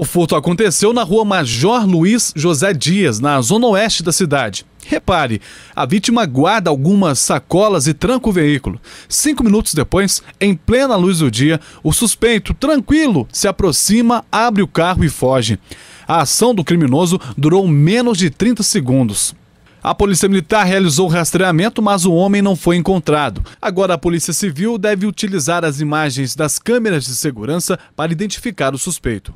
O furto aconteceu na rua Major Luiz José Dias, na zona oeste da cidade. Repare, a vítima guarda algumas sacolas e tranca o veículo. Cinco minutos depois, em plena luz do dia, o suspeito, tranquilo, se aproxima, abre o carro e foge. A ação do criminoso durou menos de 30 segundos. A Polícia Militar realizou o rastreamento, mas o homem não foi encontrado. Agora a Polícia Civil deve utilizar as imagens das câmeras de segurança para identificar o suspeito.